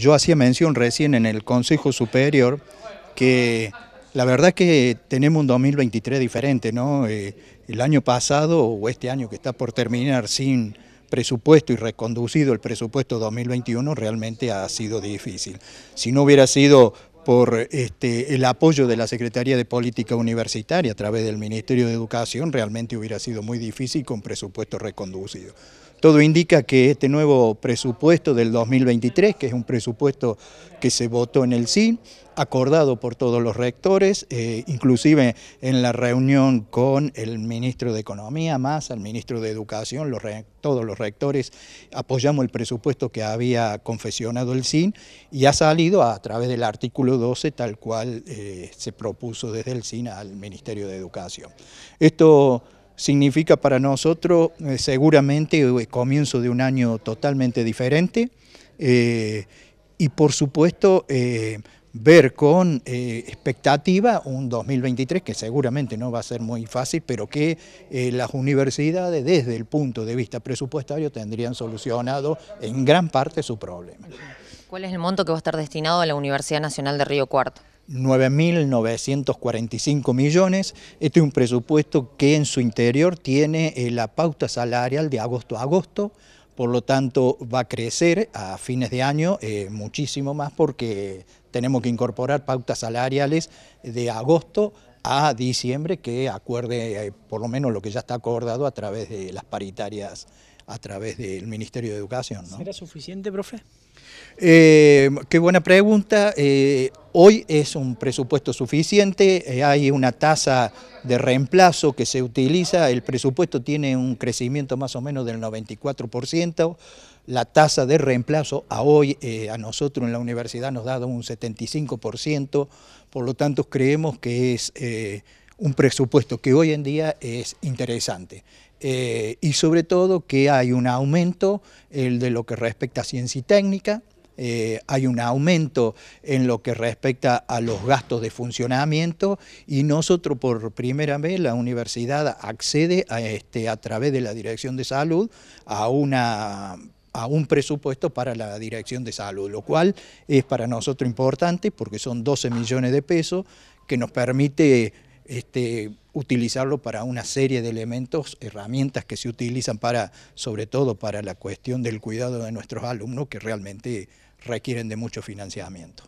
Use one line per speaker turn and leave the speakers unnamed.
Yo hacía mención recién en el Consejo Superior que la verdad que tenemos un 2023 diferente, ¿no? Eh, el año pasado o este año que está por terminar sin presupuesto y reconducido el presupuesto 2021 realmente ha sido difícil. Si no hubiera sido por este, el apoyo de la Secretaría de Política Universitaria a través del Ministerio de Educación, realmente hubiera sido muy difícil con presupuesto reconducido. Todo indica que este nuevo presupuesto del 2023, que es un presupuesto que se votó en el SIN, acordado por todos los rectores, eh, inclusive en la reunión con el ministro de Economía, más al ministro de Educación, todos los rectores apoyamos el presupuesto que había confesionado el SIN y ha salido a través del artículo 12 tal cual eh, se propuso desde el CIN al Ministerio de Educación. Esto significa para nosotros eh, seguramente eh, comienzo de un año totalmente diferente eh, y por supuesto ver con expectativa un 2023 que seguramente no va a ser muy fácil, pero que las universidades desde el punto de vista presupuestario tendrían solucionado en gran parte su problema. ¿Cuál es el monto que va a estar destinado a la Universidad Nacional de Río Cuarto? 9.945 millones. Este es un presupuesto que en su interior tiene eh, la pauta salarial de agosto a agosto, por lo tanto va a crecer a fines de año eh, muchísimo más porque tenemos que incorporar pautas salariales de agosto a diciembre que acuerde eh, por lo menos lo que ya está acordado a través de las paritarias, a través del Ministerio de Educación. ¿no? ¿Será suficiente, profe? qué buena pregunta. Hoy es un presupuesto suficiente, eh, hay una tasa de reemplazo que se utiliza, el presupuesto tiene un crecimiento más o menos del 94%, la tasa de reemplazo a hoy eh, a nosotros en la universidad nos ha dado un 75%, por lo tanto creemos que es eh, un presupuesto que hoy en día es interesante. y sobre todo que hay un aumento de lo que respecta a ciencia y técnica, eh, hay un aumento en lo que respecta a los gastos de funcionamiento y nosotros por primera vez la universidad accede a, este, a través de la Dirección de Salud a un presupuesto para la dirección de salud, lo cual es para nosotros importante porque son 12 millones de pesos que nos permite este, utilizarlo para una serie de elementos, herramientas que se utilizan para, sobre todo para la cuestión del cuidado de nuestros alumnos, que realmente requieren de mucho financiamiento.